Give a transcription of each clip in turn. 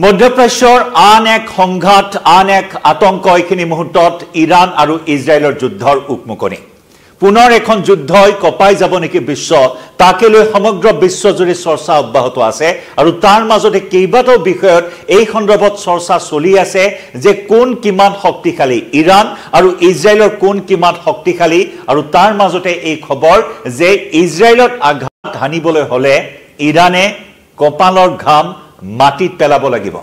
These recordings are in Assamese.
মধ্যপ্ৰাচ্যৰ আন এক সংঘাত আন এক আতংক এইখিনি মুহূৰ্তত ইৰাণ আৰু ইজৰাইলৰ যুদ্ধৰ উকমুকনি পুনৰ এখন যুদ্ধই কপাই যাব নেকি বিশ্ব তাকে লৈ সমগ্ৰ বিশ্বজুৰি চৰ্চা অব্যাহত আছে আৰু তাৰ মাজতে কেইবাটাও বিষয়ত এই সন্দৰ্ভত চৰ্চা চলি আছে যে কোন কিমান শক্তিশালী ইৰাণ আৰু ইজৰাইলৰ কোন কিমান শক্তিশালী আৰু তাৰ মাজতে এই খবৰ যে ইজৰাইলত আঘাত হানিবলৈ হ'লে ইৰাণে কপালৰ ঘাম মাটিত পেলাব লাগিব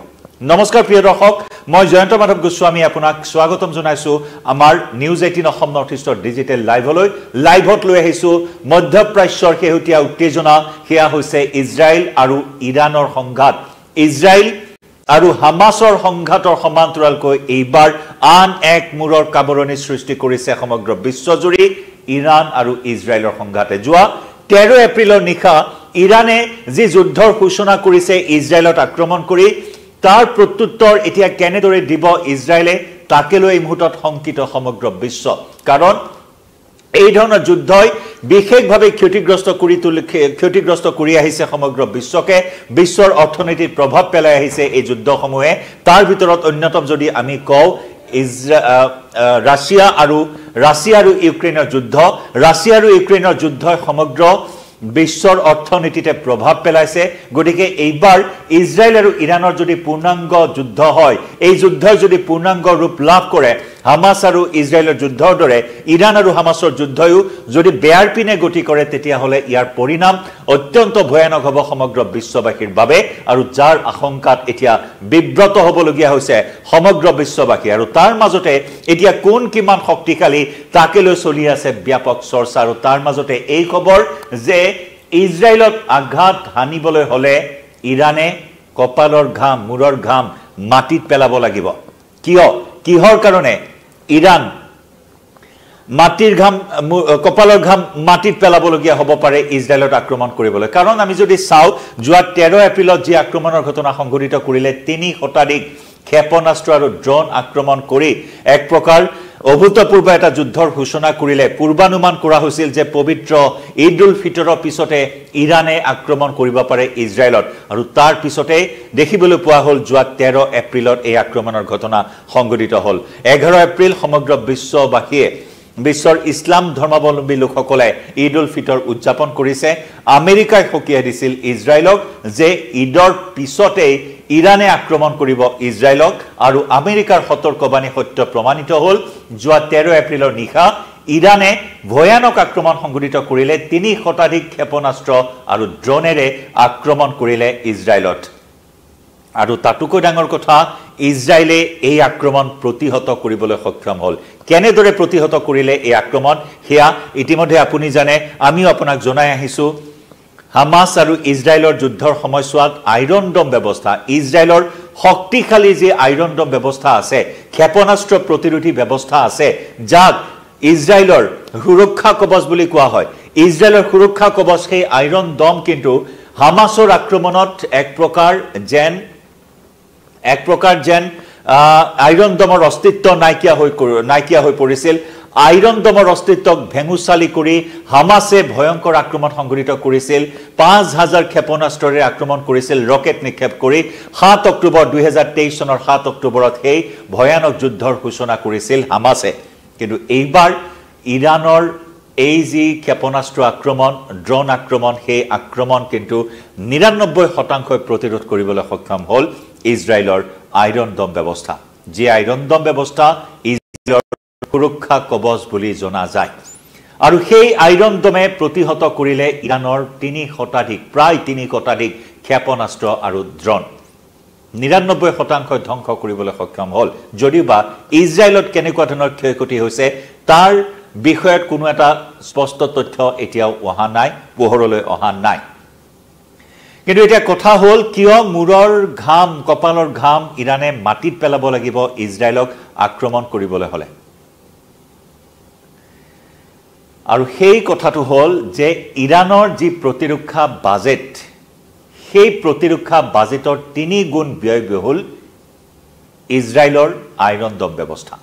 নমস্কাৰ প্ৰিয় দৰ্শক মই জয়ন্ত মাধৱ গোস্বামী আপোনাক স্বাগতম জনাইছোঁ আমাৰ নিউজ এইটিন অসম নৰ্থ ইষ্টৰ ডিজিটেল লাইভলৈ লাইভত লৈ আহিছোঁ মধ্যপ্ৰাচ্যৰ শেহতীয়া উত্তেজনা সেয়া হৈছে ইজৰাইল আৰু ইৰাণৰ সংঘাত ইজৰাইল আৰু হামাছৰ সংঘাতৰ সমান্তৰালকৈ এইবাৰ আন এক মূৰৰ কাবৰণি সৃষ্টি কৰিছে সমগ্ৰ বিশ্বজুৰি ইৰাণ আৰু ইজৰাইলৰ সংঘাতে যোৱা তেৰ এপ্ৰিলৰ নিশা ইৰাণে যি যুদ্ধৰ সূচনা কৰিছে ইজৰাইলত আক্ৰমণ কৰি তাৰ প্ৰত্যুত্তৰ এতিয়া কেনেদৰে দিব ইজৰাইলে তাকে লৈ এই মুহূৰ্তত শংকিত সমগ্ৰ বিশ্ব কাৰণ এই ধৰণৰ যুদ্ধই বিশেষভাৱে ক্ষতিগ্ৰস্ত কৰি তুলি ক্ষতিগ্ৰস্ত কৰি আহিছে সমগ্ৰ বিশ্বকে বিশ্বৰ অৰ্থনীতিত প্ৰভাৱ পেলাই আহিছে এই যুদ্ধসমূহে তাৰ ভিতৰত অন্যতম যদি আমি কওঁ ৰাছিয়া আৰু ৰাছিয়া আৰু ইউক্ৰেইনৰ যুদ্ধ ৰাছিয়া আৰু ইউক্ৰেইনৰ যুদ্ধই সমগ্ৰ বিশ্বৰ অৰ্থনীতিতে প্ৰভাৱ পেলাইছে গতিকে এইবাৰ ইজৰাইল আৰু ইৰাণৰ যদি পূৰ্ণাংগ যুদ্ধ হয় এই যুদ্ধই যদি পূৰ্ণাংগ ৰূপ লাভ কৰে হামাছ আৰু ইজৰাইলৰ যুদ্ধৰ দৰে ইৰাণ আৰু হামাছৰ যুদ্ধয়ো যদি বেয়াৰ পিনে গতি কৰে তেতিয়াহ'লে ইয়াৰ পৰিণাম অত্যন্ত ভয়ানক হ'ব সমগ্ৰ বিশ্ববাসীৰ বাবে আৰু যাৰ আশংকাত এতিয়া বিব্ৰত হ'বলগীয়া হৈছে সমগ্ৰ বিশ্ববাসী আৰু তাৰ মাজতে এতিয়া কোন কিমান শক্তিশালী তাকে লৈ চলি আছে ব্যাপক চৰ্চা আৰু তাৰ মাজতে এই খবৰ যে ইজৰাইলত আঘাত হানিবলৈ হ'লে ইৰাণে কপালৰ ঘাম মূৰৰ ঘাম মাটিত পেলাব লাগিব কিয় কিহৰ কাৰণে ইৰাণ মাটিৰ ঘাম কপালৰ ঘাম মাটিত পেলাবলগীয়া হ'ব পাৰে ইজৰাইলত আক্ৰমণ কৰিবলৈ কাৰণ আমি যদি চাওঁ যোৱা তেৰ এপ্ৰিলত যি আক্ৰমণৰ ঘটনা সংঘটিত কৰিলে তিনি শতাধিক ক্ষেপণাস্ত্ৰ আৰু ড্ৰোন আক্ৰমণ কৰি এক প্ৰকাৰ অভূতপূৰ্ব এটা যুদ্ধৰ ঘোষণা কৰিলে পূৰ্বানুমান কৰা হৈছিল যে পবিত্ৰ ঈদ উল ফিতৰৰ পিছতে ইৰাণে আক্ৰমণ কৰিব পাৰে ইজৰাইলত আৰু তাৰ পিছতে দেখিবলৈ পোৱা হ'ল যোৱা তেৰ এপ্ৰিলত এই আক্ৰমণৰ ঘটনা সংঘটিত হ'ল এঘাৰ এপ্ৰিল সমগ্ৰ বিশ্ববাসীয়ে বিশ্বৰ ইছলাম ধৰ্মাৱলম্বী লোকসকলে ঈদ উল ফিতৰ উদযাপন কৰিছে আমেৰিকাই সকীয়াই দিছিল ইজৰাইলক যে ঈদৰ পিছতেই ইৰাণে আক্ৰমণ কৰিব ইজৰাইলক আৰু আমেৰিকাৰ সতৰ্কবাণী সত্য প্ৰমাণিত হ'ল যোৱা তেৰ এপ্ৰিলৰ নিশা ইৰাণে ভয়ানক আক্ৰমণ সংঘটিত কৰিলে তিনি শতাধিক ক্ষেপণাস্ত্ৰ আৰু ড্ৰ'নেৰে আক্ৰমণ কৰিলে ইজৰাইলত আৰু তাতোকৈ ডাঙৰ কথা ইজৰাইলে এই আক্ৰমণ প্ৰতিহত কৰিবলৈ সক্ষম হ'ল কেনেদৰে প্ৰতিহত কৰিলে এই আক্ৰমণ সেয়া ইতিমধ্যে আপুনি জানে আমিও আপোনাক জনাই আহিছোঁ হামাছ আৰু ইজৰাইলৰ যুদ্ধৰ সময়ছোৱাত আইৰন ডম ব্যৱস্থা ইজৰাইলৰ শক্তিশালী যি আইৰন ডম ব্যৱস্থা আছে ক্ষেপণাস্ত্ৰ প্ৰতিৰোধী ব্যৱস্থা আছে যাক ইজৰাইলৰ সুৰক্ষা কবচ বুলি কোৱা হয় ইজৰাইলৰ সুৰক্ষা কবচ সেই আইৰন ডম কিন্তু হামাছৰ আক্ৰমণত এক প্ৰকাৰ যেন এক প্ৰকাৰ যেন আইৰণ ডমৰ অস্তিত্ব নাইকিয়া হৈ নাইকিয়া হৈ পৰিছিল আইৰণ দমৰ অস্তিত্বক ভেঙুচালি কৰি হামাছে ভয়ংকৰ আক্ৰমণ সংঘটিত কৰিছিল পাঁচ হাজাৰ ক্ষেপণাস্ত্ৰৰে আক্ৰমণ কৰিছিল ৰকেট নিক্ষেপ কৰি সাত অক্টোবৰ দুহেজাৰ তেইছ চনৰ সাত অক্টোবৰত সেই ভয়ানক যুদ্ধৰ সূচনা কৰিছিল হামাছে কিন্তু এইবাৰ ইৰাণৰ এই যি ক্ষেপণাস্ত্ৰ আক্ৰমণ ড্ৰোন আক্ৰমণ সেই আক্ৰমণ কিন্তু নিৰান্নব্বৈ শতাংশই প্ৰতিৰোধ কৰিবলৈ সক্ষম হ'ল ইজৰাইলৰ আইৰন দম ব্যৱস্থা যি আইৰণ দম ব্যৱস্থা ইজৰাইলৰ সুৰক্ষা কবচ বুলি জনা যায় আৰু সেই আইৰণ দমে প্ৰতিহত কৰিলে ইৰাণৰ তিনি শতাধিক প্ৰায় তিনি শতাধিক ক্ষেপণাস্ত্ৰ আৰু দ্ৰণ নিৰান্নব্বৈ শতাংশ ধ্বংস কৰিবলৈ সক্ষম হ'ল যদিওবা ইজৰাইলত কেনেকুৱা ধৰণৰ ক্ষয় ক্ষতি হৈছে তাৰ বিষয়ত কোনো এটা স্পষ্ট তথ্য এতিয়াও অহা নাই পোহৰলৈ অহা নাই কিন্তু এতিয়া কথা হ'ল কিয় মূৰৰ ঘাম কপালৰ ঘাম ইৰাণে মাটিত পেলাব লাগিব ইজৰাইলক আক্ৰমণ কৰিবলৈ হ'লে আৰু সেই কথাটো হ'ল যে ইৰাণৰ যি প্ৰতিৰক্ষা বাজেট সেই প্ৰতিৰক্ষা বাজেটৰ তিনি গুণ ব্যয় হ'ল ইজৰাইলৰ আইৰণ দম ব্যৱস্থা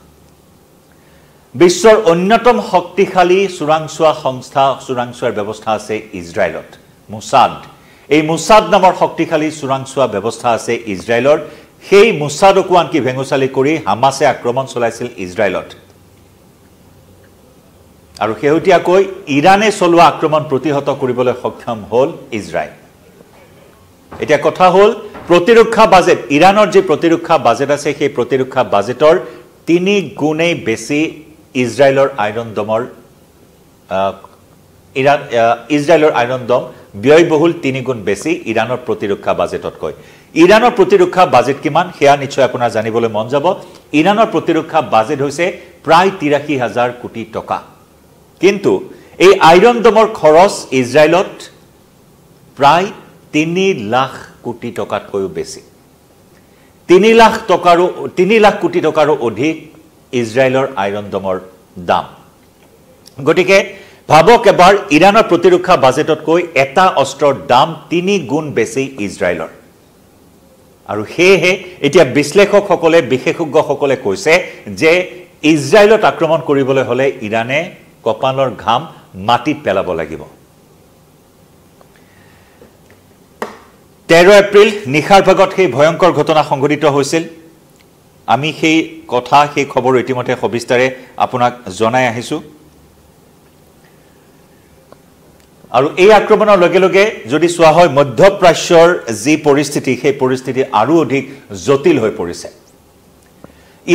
বিশ্বৰ অন্যতম শক্তিশালী চোৰাংচোৱা সংস্থা চোৰাংচোৱাৰ ব্যৱস্থা আছে ইজৰাইলত মুছাদ এই মুছাদ নামৰ শক্তিশালী চোৰাংচোৱা ব্যৱস্থা আছে ইজৰাইলৰ সেই মুছাদকো আনকি ভেঙুচালি কৰি হামাছে আক্ৰমণ চলাইছিল ইজৰাইলত আৰু শেহতীয়াকৈ ইৰাণে চলোৱা আক্ৰমণ প্ৰতিহত কৰিবলৈ সক্ষম হ'ল ইজৰাইল এতিয়া কথা হ'ল প্ৰতিৰক্ষা বাজেট ইৰাণৰ যি প্ৰতিৰক্ষা বাজেট আছে সেই প্ৰতিৰক্ষা বাজেটৰ তিনি গুণেই বেছি ইজৰাইলৰ আইৰণ দমৰ ইৰাণ ইজৰাইলৰ আইৰণ দম ব্যয়বহুল তিনি গুণ বেছি ইৰাণৰ প্ৰতিৰক্ষা বাজেটতকৈ ইৰাণৰ প্ৰতিৰক্ষা বাজেট কিমান সেয়া নিশ্চয় আপোনাৰ জানিবলৈ মন যাব ইৰাণৰ প্ৰতিৰক্ষা বাজেট হৈছে প্ৰায় তিৰাশী হাজাৰ কোটি টকা কিন্তু এই আইৰণ দমৰ খৰচ ইজৰাইলত প্ৰায় তিনি লাখ কোটি টকাতকৈও বেছি তিনি লাখ টকাৰো তিনি লাখ কোটি টকাৰো অধিক ইজৰাইলৰ আইৰণ দমৰ দাম গতিকে ভাবক এবাৰ ইৰাণৰ প্ৰতিৰক্ষা বাজেটতকৈ এটা অস্ত্ৰৰ দাম তিনি গুণ বেছি ইজৰাইলৰ আৰু সেয়েহে এতিয়া বিশ্লেষকসকলে বিশেষজ্ঞসকলে কৈছে যে ইজৰাইলত আক্ৰমণ কৰিবলৈ হ'লে ইৰাণে কপালৰ ঘাম মাটিত পেলাব লাগিব তেৰ এপ্ৰিল নিশাৰ ভাগত সেই ভয়ংকৰ ঘটনা সংঘটিত হৈছিল আমি সেই কথা সেই খবৰ ইতিমধ্যে সবিস্তাৰে আপোনাক জনাই আহিছোঁ আৰু এই আক্ৰমণৰ লগে লগে যদি চোৱা হয় মধ্যপ্ৰাচ্যৰ যি পৰিস্থিতি সেই পৰিস্থিতি আৰু অধিক জটিল হৈ পৰিছে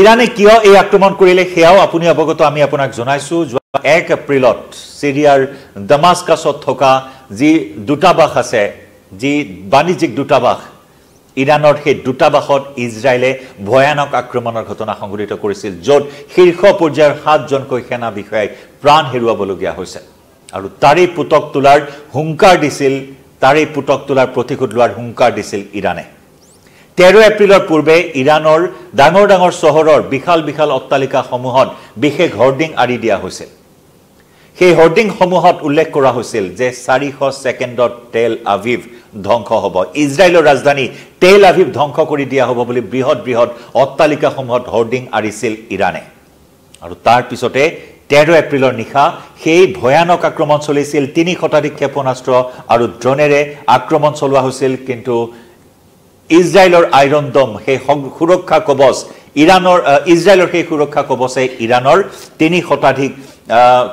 ইৰাণে কিয় এই আক্ৰমণ কৰিলে সেয়াও আপুনি অৱগত আমি আপোনাক জনাইছোঁ এক এপ্ৰিলত চিৰিয়াৰ ডামাস্কাছত থকা যি দূতাবাস আছে যি বাণিজ্যিক দূতাবাস ইৰাণৰ সেই দূতাবাসত ইজৰাইলে ভয়ানক আক্ৰমণৰ ঘটনা সংঘটিত কৰিছিল য'ত শীৰ্ষ পৰ্যায়ৰ সাতজনকৈ সেনা বিষয়াই প্ৰাণ হেৰুৱাবলগীয়া হৈছে আৰু তাৰেই পুতক তোলাৰ হুংকাৰ দিছিল তাৰেই পুতক তোলাৰ প্ৰতিশোধ লোৱাৰ হুংকাৰ দিছিল ইৰাণে তেৰ এপ্ৰিলৰ পূৰ্বে ইৰাণৰ ডাঙৰ ডাঙৰ চহৰৰ বিশাল বিশাল অট্টালিকাসমূহত বিশেষ হৰ্ডিং আৰি দিয়া হৈছিল সেই হৰ্ডিংসমূহত উল্লেখ কৰা হৈছিল যে চাৰিশ ছেকেণ্ডত তেল আভিভ ধ্বংস হ'ব ইজৰাইলৰ ৰাজধানী তেল আভিভ ধ্বংস কৰি দিয়া হ'ব বুলি বৃহৎ বৃহৎ অট্টালিকাসমূহত হৰ্ডিং আৰিছিল ইৰাণে আৰু তাৰ পিছতে তেৰ এপ্ৰিলৰ নিশা সেই ভয়ানক আক্ৰমণ চলিছিল তিনি শতাধিক ক্ষেপণাস্ত্ৰ আৰু ড্ৰোনেৰে আক্ৰমণ চলোৱা হৈছিল কিন্তু ইজৰাইলৰ আইৰণ দম সেই সুৰক্ষা কবচ ইৰাণৰ ইজৰাইলৰ সেই সুৰক্ষা কবচে ইৰাণৰ তিনি শতাধিক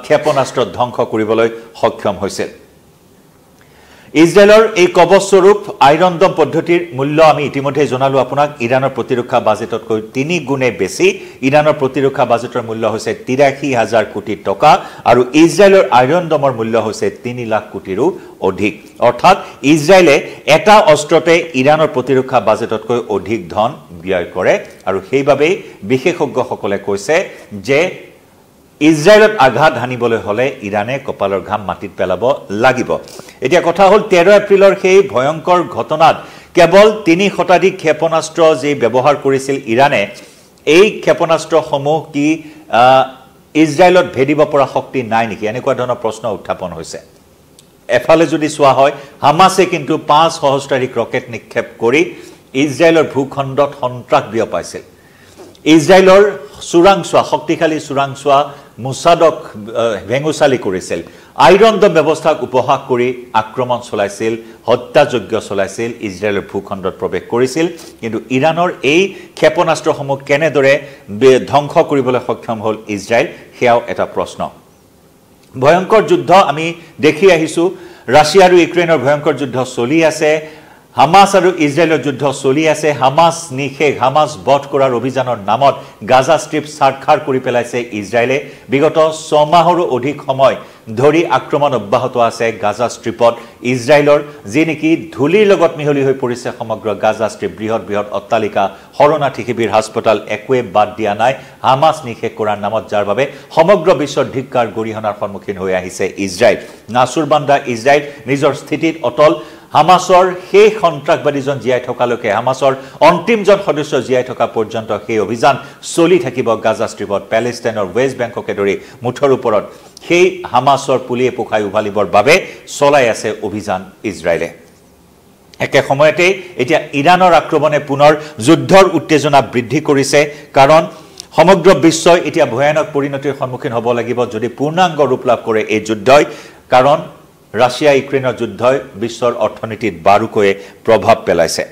ক্ষেপণাস্ত্ৰ ধ্বংস কৰিবলৈ সক্ষম হৈছে ইজৰাইলৰ এই কবচস্বৰূপ দম পদ্ধতিৰ মূল্য আমি ইতিমধ্যে জনালোঁ আপোনাক ইৰাণৰ প্ৰতিৰক্ষা বাজেটতকৈ তিনি গুণে বেছি ইৰাণৰ প্ৰতিৰক্ষা বাজেটৰ মূল্য হৈছে তিৰাশী হাজাৰ কোটি টকা আৰু ইজৰাইলৰ আইৰণদমৰ মূল্য হৈছে তিনি লাখ কোটিৰো অধিক অৰ্থাৎ ইজৰাইলে এটা অস্ত্ৰতে ইৰাণৰ প্ৰতিৰক্ষা বাজেটতকৈ অধিক ধন ব্যয় কৰে আৰু সেইবাবেই বিশেষজ্ঞসকলে কৈছে যে ইজৰাইলত আঘাত হানিবলৈ হ'লে ইৰাণে কপালৰ ঘাম মাটিত পেলাব লাগিব এতিয়া কথা হ'ল তেৰ এপ্ৰিলৰ সেই ভয়ংকৰ ঘটনাত কেৱল তিনি শতাধিক ক্ষেপণাস্ত্ৰ যি ব্যৱহাৰ কৰিছিল ইৰাণে এই ক্ষেপণাস্ত্ৰসমূহ কি ইজৰাইলত ভেদিব পৰা শক্তি নাই নেকি এনেকুৱা ধৰণৰ প্ৰশ্ন উত্থাপন হৈছে এফালে যদি চোৱা হয় হামাছে কিন্তু পাঁচ সহস্ৰাধিক ৰকেট নিক্ষেপ কৰি ইজৰাইলৰ ভূখণ্ডত সন্ত্ৰাস বিয়পাইছিল ইজৰাইলৰ চোৰাংচোৱা শক্তিশালী চোৰাংচোৱা মোচাদক ভেঙুচালি কৰিছিল আইৰণ দম ব্যৱস্থাক উপহাস কৰি আক্ৰমণ চলাইছিল হত্যাযজ্ঞ চলাইছিল ইজৰাইলৰ ভূখণ্ডত প্ৰৱেশ কৰিছিল কিন্তু ইৰাণৰ এই ক্ষেপণাস্ত্ৰসমূহ কেনেদৰে ধ্বংস কৰিবলৈ সক্ষম হ'ল ইজৰাইল সেয়াও এটা প্ৰশ্ন ভয়ংকৰ যুদ্ধ আমি দেখি আহিছোঁ ৰাছিয়া আৰু ইউক্ৰেইনৰ ভয়ংকৰ যুদ্ধ চলি আছে হামাছ আৰু ইজৰাইলৰ যুদ্ধ চলি আছে হামাছ নিশেষ হামাছ বধ কৰাৰ অভিযানৰ নামত গাজা ষ্ট্ৰীপ চাৰখাৰ কৰি পেলাইছে ইজৰাইলে বিগত ছমাহৰো অধিক সময় ধৰি আক্ৰমণ অব্যাহত আছে গাজা ষ্ট্ৰীপত ইজৰাইলৰ যি নেকি ধূলিৰ লগত মিহলি হৈ পৰিছে সমগ্ৰ গাজা ষ্ট্ৰীপ বৃহৎ বৃহৎ অট্টালিকা শৰণাৰ্থী শিবিৰ হাস্পতাল একোৱে বাদ দিয়া নাই হামাছ নিশেষ কৰাৰ নামত যাৰ বাবে সমগ্ৰ বিশ্বৰ ধিক্কাৰ গৰিহণাৰ সন্মুখীন হৈ আহিছে ইজৰাইল বান্দা ইজৰাইল নিজৰ স্থিতিত অটল হামাছৰ সেই সন্ত্ৰাসবাদীজন জীয়াই থকালৈকে হামাছৰ অন্তিমজন সদস্য জীয়াই থকা পৰ্যন্ত সেই অভিযান চলি থাকিব গাজা ষ্ট্ৰীপত পেলেষ্টাইনৰ ৱেষ্ট বেংককে ধৰি মুঠৰ ওপৰত সেই হামাছৰ পুলিয়ে পোখাই উভালিবৰ বাবে চলাই আছে অভিযান ইজৰাইলে একে সময়তেই এতিয়া ইৰাণৰ আক্ৰমণে পুনৰ যুদ্ধৰ উত্তেজনা বৃদ্ধি কৰিছে কাৰণ সমগ্ৰ বিশ্বই এতিয়া ভয়ানক পৰিণতিৰ সন্মুখীন হ'ব লাগিব যদি পূৰ্ণাংগ ৰূপ লাভ কৰে এই যুদ্ধই কাৰণ ৰাছিয়া ইউক্ৰেইনৰ যুদ্ধই বিশ্বৰ অৰ্থনীতিত বাৰুকৈয়ে প্ৰভাৱ পেলাইছে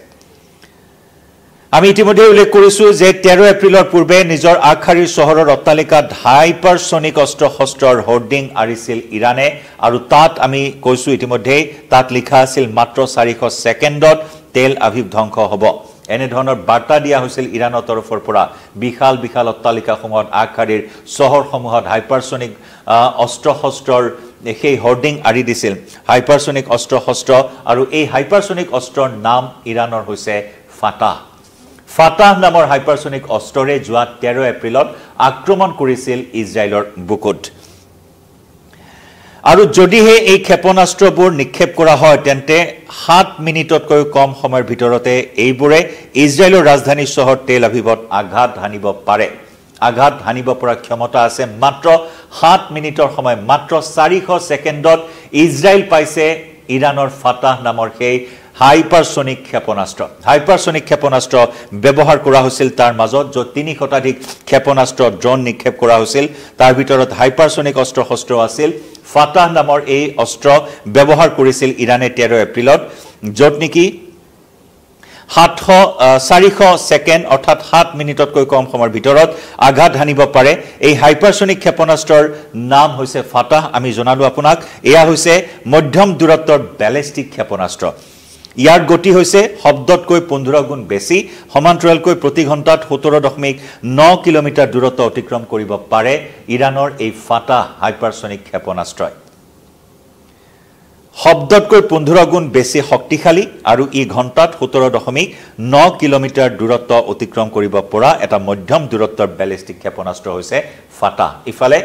আমি ইতিমধ্যে উল্লেখ কৰিছোঁ যে তেৰ এপ্ৰিলৰ পূৰ্বে নিজৰ আগশাৰীৰ চহৰৰ অট্টালিকাত হাইপাৰছনিক অস্ত্ৰ শস্ত্ৰৰ হৰ্ডিং আৰিছিল ইৰাণে আৰু তাত আমি কৈছোঁ ইতিমধ্যেই তাত লিখা আছিল মাত্ৰ চাৰিশ ছেকেণ্ডত তেল আভিভ ধ্বংস হ'ব এনেধৰণৰ বাৰ্তা দিয়া হৈছিল ইৰাণৰ তৰফৰ পৰা বিশাল বিশাল অট্টালিকাসমূহত আগশাৰীৰ চহৰসমূহত হাইপাৰছনিক অস্ত্ৰ শস্ত্ৰৰ সেই হৰ্ডিং আঁৰি দিছিল হাইপাৰচনিক অস্ত্ৰ শস্ত্ৰ আৰু এই হাইপাৰচনিক অস্ত্ৰৰ নাম ইৰাণৰ হৈছে ফাটাহ ফাটাহ নামৰ হাইপাৰচনিক অস্ত্ৰৰে যোৱা তেৰ এপ্ৰিলত আক্ৰমণ কৰিছিল ইজৰাইলৰ বুকুত আৰু যদিহে এই ক্ষেপণাস্ত্ৰবোৰ নিক্ষেপ কৰা হয় তেন্তে সাত মিনিটতকৈ কম সময়ৰ ভিতৰতে এইবোৰে ইজৰাইলৰ ৰাজধানী চহৰ তেল আভিভত আঘাত হানিব পাৰে আঘাত হানিব পৰা ক্ষমতা আছে মাত্ৰ সাত মিনিটৰ সময় মাত্ৰ চাৰিশ ছেকেণ্ডত ইজৰাইল পাইছে ইৰাণৰ ফাটাহ নামৰ সেই হাইপাৰছনিক ক্ষেপণাস্ত্ৰ হাইপাৰছনিক ক্ষেপণাস্ত্ৰ ব্যৱহাৰ কৰা হৈছিল তাৰ মাজত য'ত তিনি শতাধিক ক্ষেপণাস্ত্ৰ ড্ৰোন নিক্ষেপ কৰা হৈছিল তাৰ ভিতৰত হাইপাৰছনিক অস্ত্ৰ শস্ত্ৰ আছিল ফাটাহ নামৰ এই অস্ত্ৰ ব্যৱহাৰ কৰিছিল ইৰাণে তেৰ এপ্ৰিলত য'ত নেকি সাতশ চাৰিশ ছেকেণ্ড অৰ্থাৎ সাত মিনিটতকৈ কম সময়ৰ ভিতৰত আঘাত হানিব পাৰে এই হাইপাৰছনিক ক্ষেপণাস্ত্ৰৰ নাম হৈছে ফাটাহ আমি জনালোঁ আপোনাক এয়া হৈছে মধ্যম দূৰত্বৰ বেলেষ্টিক ক্ষেপণাস্ত্ৰ ইয়াৰ গতি হৈছে শব্দতকৈ পোন্ধৰ গুণ বেছি সমান্তৰালকৈ প্ৰতি ঘণ্টাত সোতৰ দশমিক ন কিলোমিটাৰ দূৰত্ব অতিক্ৰম কৰিব পাৰে ইৰাণৰ এই ফাটাহ হাইপাৰছনিক ক্ষেপণাস্ত্ৰই শব্দতকৈ পোন্ধৰ গুণ বেছি শক্তিশালী আৰু ই ঘণ্টাত সোতৰ দশমিক ন কিলোমিটাৰ দূৰত্ব অতিক্ৰম কৰিব পৰা এটা মধ্যম দূৰত্বৰ বেলিষ্টিক ক্ষেপণাস্ত্ৰ হৈছে ফাটাহ ইফালে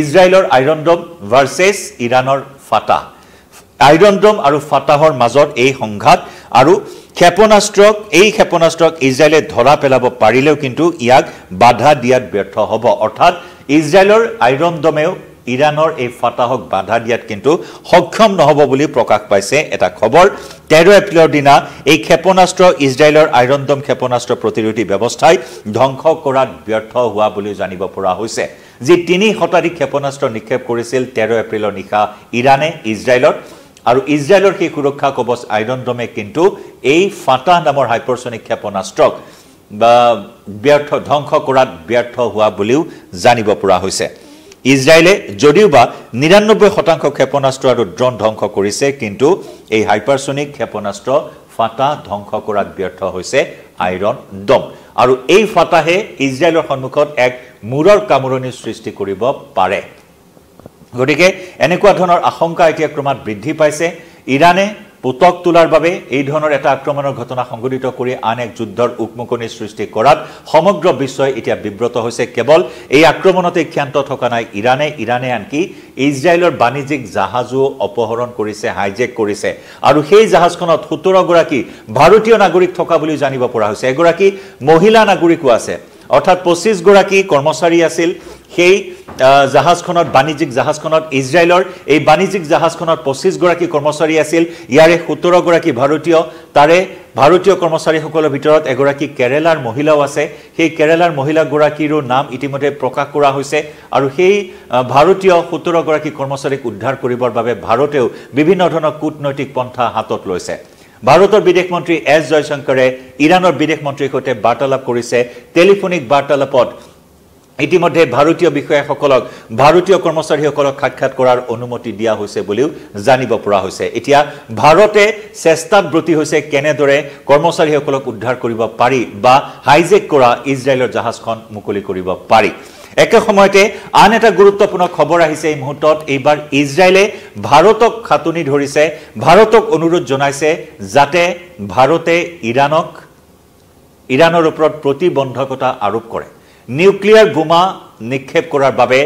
ইজৰাইলৰ আইৰণড্ৰম ভাৰ্চেছ ইৰাণৰ ফাটা আইৰণড্ৰম আৰু ফাটাহৰ মাজত এই সংঘাত আৰু ক্ষেপণাস্ত্ৰক এই ক্ষেপণাস্ত্ৰক ইজৰাইলে ধৰা পেলাব পাৰিলেও কিন্তু ইয়াক বাধা দিয়াত ব্যৰ্থ হ'ব অৰ্থাৎ ইজৰাইলৰ আইৰণ আইৰণডমেও ইৰাণৰ এই ফাটাহক বাধা দিয়াত কিন্তু সক্ষম নহ'ব বুলি প্ৰকাশ পাইছে এটা খবৰ তেৰ এপ্ৰিলৰ দিনা এই ক্ষেপণাস্ত্ৰ ইজৰাইলৰ আইৰণদম ক্ষেপণাস্ত্ৰ প্ৰতিৰোধী ব্যৱস্থাই ধ্বংস কৰাত ব্যৰ্থ হোৱা বুলিও জানিব পৰা হৈছে যি তিনি শতাধিক ক্ষেপণাস্ত্ৰ নিক্ষেপ কৰিছিল তেৰ এপ্ৰিলৰ নিশা ইৰাণে ইজৰাইলত আৰু ইজৰাইলৰ সেই সুৰক্ষা কবচ আইৰণদমে কিন্তু এই ফাটাহ নামৰ হাইপাৰচনিক ক্ষেপণাস্ত্ৰক বা ব্যৰ্থ ধ্বংস কৰাত ব্যৰ্থ হোৱা বুলিও জানিব পৰা হৈছে ইজৰাইলে যদিওবা নিৰান্নব্বৈ শতাংশ ক্ষেপণাস্ত্ৰ আৰু ড্ৰ'ন ধ্বংস কৰিছে কিন্তু এই হাইপাৰছনিক ক্ষেপণাস্ত্ৰ ফাটা ধ্বংস কৰাত ব্যৰ্থ হৈছে আইৰণ দম আৰু এই ফাটাহে ইজৰাইলৰ সন্মুখত এক মূৰৰ কামোৰণিৰ সৃষ্টি কৰিব পাৰে গতিকে এনেকুৱা ধৰণৰ আশংকা এতিয়া ক্ৰমাৎ বৃদ্ধি পাইছে ইৰাণে পুতক তোলাৰ বাবে এই ধৰণৰ এটা আক্ৰমণৰ ঘটনা সংঘটিত কৰি আন এক যুদ্ধৰ উকমুকনি সৃষ্টি কৰাত সমগ্ৰ বিশ্বই এতিয়া বিব্ৰত হৈছে কেৱল এই আক্ৰমণতে ক্ষান্ত থকা নাই ইৰাণে ইৰাণে আনকি ইজৰাইলৰ বাণিজ্যিক জাহাজো অপহৰণ কৰিছে হাইজেক কৰিছে আৰু সেই জাহাজখনত সোতৰগৰাকী ভাৰতীয় নাগৰিক থকা বুলি জানিব পৰা হৈছে এগৰাকী মহিলা নাগৰিকো আছে অৰ্থাৎ পঁচিছগৰাকী কৰ্মচাৰী আছিল সেই জাহাজখনত বাণিজ্যিক জাহাজখনত ইজৰাইলৰ এই বাণিজ্যিক জাহাজখনত পঁচিছগৰাকী কৰ্মচাৰী আছিল ইয়াৰে সোতৰগৰাকী ভাৰতীয় তাৰে ভাৰতীয় কৰ্মচাৰীসকলৰ ভিতৰত এগৰাকী কেৰেলাৰ মহিলাও আছে সেই কেৰেলাৰ মহিলাগৰাকীৰো নাম ইতিমধ্যে প্ৰকাশ কৰা হৈছে আৰু সেই ভাৰতীয় সোতৰগৰাকী কৰ্মচাৰীক উদ্ধাৰ কৰিবৰ বাবে ভাৰতেও বিভিন্ন ধৰণৰ কূটনৈতিক পন্থা হাতত লৈছে ভাৰতৰ বিদেশ মন্ত্ৰী এছ জয়শংকৰে ইৰাণৰ বিদেশ মন্ত্ৰীৰ সৈতে বাৰ্তালাপ কৰিছে টেলিফোনিক বাৰ্তালাপত ইতিমধ্যে ভাৰতীয় বিষয়াসকলক ভাৰতীয় কৰ্মচাৰীসকলক সাক্ষাৎ কৰাৰ অনুমতি দিয়া হৈছে বুলিও জানিব পৰা হৈছে এতিয়া ভাৰতে চেষ্টাত ব্ৰতী হৈছে কেনেদৰে কৰ্মচাৰীসকলক উদ্ধাৰ কৰিব পাৰি বা হাইজেক কৰা ইজৰাইলৰ জাহাজখন মুকলি কৰিব পাৰি একে সময়তে আন এটা গুৰুত্বপূৰ্ণ খবৰ আহিছে এই মুহূৰ্তত এইবাৰ ইজৰাইলে ভাৰতক খাটনি ধৰিছে ভাৰতক অনুৰোধ জনাইছে যাতে ভাৰতে ইৰাণক ইৰাণৰ ওপৰত প্ৰতিবন্ধকতা আৰোপ কৰে নিউক্লিয়াৰ বোমা নিক্ষেপ কৰাৰ বাবে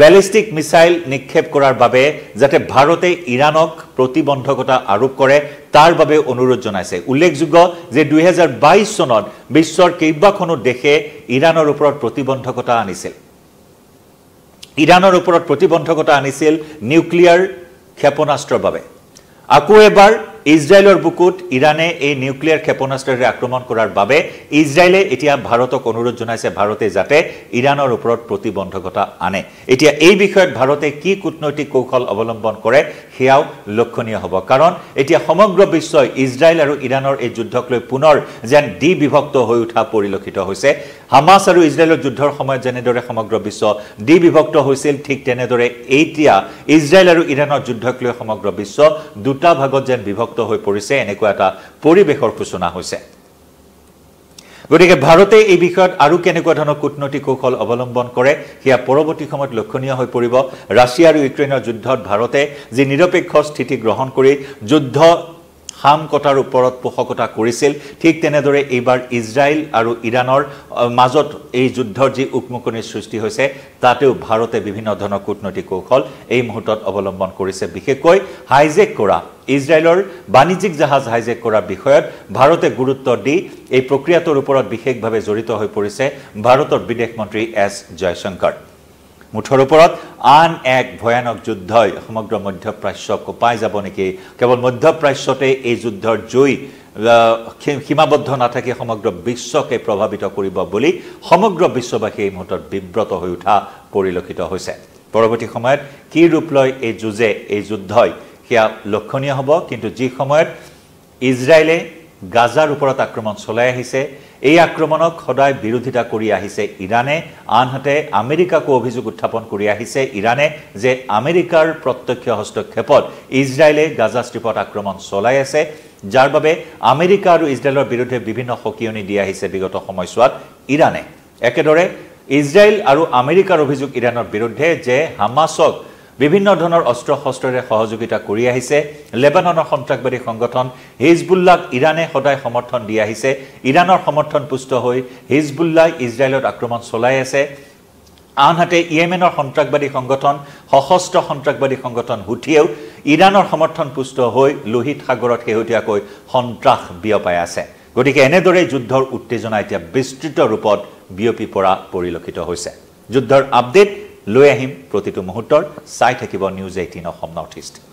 বেলিষ্টিক মিছাইল নিক্ষেপ কৰাৰ বাবে যাতে ভাৰতে ইৰাণক প্ৰতিবন্ধকতা আৰোপ কৰে তাৰ বাবে অনুৰোধ জনাইছে উল্লেখযোগ্য যে দুহেজাৰ বাইছ চনত বিশ্বৰ কেইবাখনো দেশে ইৰাণৰ ওপৰত প্ৰতিবন্ধকতা আনিছিল ইৰাণৰ ওপৰত প্ৰতিবন্ধকতা আনিছিল নিউক্লিয়াৰ ক্ষেপণাস্ত্ৰৰ বাবে আকৌ এবাৰ ইজৰাইলৰ বুকুত ইৰাণে এই নিউক্লিয়াৰ ক্ষেপণাস্ত্ৰৰে আক্ৰমণ কৰাৰ বাবে ইজৰাইলে এতিয়া ভাৰতক অনুৰোধ জনাইছে ভাৰতে যাতে ইৰাণৰ ওপৰত প্ৰতিবন্ধকতা আনে এতিয়া এই বিষয়ত ভাৰতে কি কূটনৈতিক কৌশল অৱলম্বন কৰে সেয়াও লক্ষণীয় হ'ব কাৰণ এতিয়া সমগ্ৰ বিশ্বই ইজৰাইল আৰু ইৰাণৰ এই যুদ্ধক লৈ পুনৰ যেন বিভক্ত হৈ উঠা পৰিলক্ষিত হৈছে হামাছ আৰু ইজৰাইলৰ যুদ্ধৰ সময়ত যেনেদৰে সমগ্ৰ বিশ্ব দ্বি বিভক্ত হৈছিল ঠিক তেনেদৰে এতিয়া ইজৰাইল আৰু ইৰাণৰ যুদ্ধক লৈ সমগ্ৰ বিশ্ব দুটা ভাগত যেন বিভক্ত হৈ পৰিছে এনেকুৱা এটা পৰিৱেশৰ সূচনা হৈছে গতিকে ভাৰতে এই বিষয়ত আৰু কেনেকুৱা ধৰণৰ কূটনৈতিক কৌশল অৱলম্বন কৰে সেয়া পৰৱৰ্তী সময়ত লক্ষণীয় হৈ পৰিব ৰাছিয়া আৰু ইউক্ৰেইনৰ যুদ্ধত ভাৰতে যি নিৰপেক্ষ স্থিতি গ্ৰহণ কৰি যুদ্ধ হাম কটাৰ ওপৰত পোষকতা কৰিছিল ঠিক তেনেদৰে এইবাৰ ইজৰাইল আৰু ইৰাণৰ মাজত এই যুদ্ধৰ যি উকমুকনিৰ সৃষ্টি হৈছে তাতেও ভাৰতে বিভিন্ন ধৰণৰ কূটনৈতিক কৌশল এই মুহূৰ্তত অৱলম্বন কৰিছে বিশেষকৈ হাইজেক কৰা ইজৰাইলৰ বাণিজ্যিক জাহাজ হাইজেক কৰাৰ বিষয়ত ভাৰতে গুৰুত্ব দি এই প্ৰক্ৰিয়াটোৰ ওপৰত বিশেষভাৱে জড়িত হৈ পৰিছে ভাৰতৰ বিদেশ মন্ত্ৰী এছ জয়শংকৰ মুঠৰ ওপৰত আন এক ভয়ানক যুদ্ধই সমগ্ৰ মধ্যপ্ৰাচ্য কোপাই যাব নেকি কেৱল মধ্যপ্ৰাচ্যতে এই যুদ্ধৰ জুই সীমাবদ্ধ নাথাকি সমগ্ৰ বিশ্বকে প্ৰভাৱিত কৰিব বুলি সমগ্ৰ বিশ্ববাসী এই মুহূৰ্তত বিব্ৰত হৈ উঠা পৰিলক্ষিত হৈছে পৰৱৰ্তী সময়ত কি ৰূপ লয় এই যুঁজে এই যুদ্ধই সেয়া লক্ষণীয় হ'ব কিন্তু যি সময়ত ইজৰাইলে গাজাৰ ওপৰত আক্ৰমণ চলাই আহিছে এই আক্ৰমণক সদায় বিৰোধিতা কৰি আহিছে ইৰাণে আনহাতে আমেৰিকাকো অভিযোগ উত্থাপন কৰি আহিছে ইৰাণে যে আমেৰিকাৰ প্ৰত্যক্ষ হস্তক্ষেপত ইজৰাইলে গাজা ষ্ট্ৰীপত আক্ৰমণ চলাই আছে যাৰ বাবে আমেৰিকা আৰু ইজৰাইলৰ বিৰুদ্ধে বিভিন্ন সকিয়নি দি আহিছে বিগত সময়ছোৱাত ইৰাণে একেদৰে ইজৰাইল আৰু আমেৰিকাৰ অভিযোগ ইৰাণৰ বিৰুদ্ধে যে হামাছক বিভিন্ন ধৰণৰ অস্ত্ৰ শস্ত্ৰৰে সহযোগিতা কৰি আহিছে লেবাননৰ সন্ত্ৰাসবাদী সংগঠন হিজবুল্লাক ইৰাণে সদায় সমৰ্থন দি আহিছে ইৰাণৰ সমৰ্থন পুষ্ট হৈ হিজবুল্লাই ইজৰাইলত আক্ৰমণ চলাই আছে আনহাতে ইয়েমেনৰ সন্ত্ৰাসবাদী সংগঠন সশস্ত্ৰ সন্ত্ৰাসবাদী সংগঠন হুঠিয়েও ইৰাণৰ সমৰ্থন পুষ্ট হৈ লোহিত সাগৰত শেহতীয়াকৈ সন্ত্ৰাস বিয়পাই আছে গতিকে এনেদৰেই যুদ্ধৰ উত্তেজনা এতিয়া বিস্তৃত ৰূপত বিয়পি পৰা পৰিলক্ষিত হৈছে যুদ্ধৰ আপডেট লৈ আহিম প্ৰতিটো মুহূৰ্তৰ চাই থাকিব News Eighteen Assam North east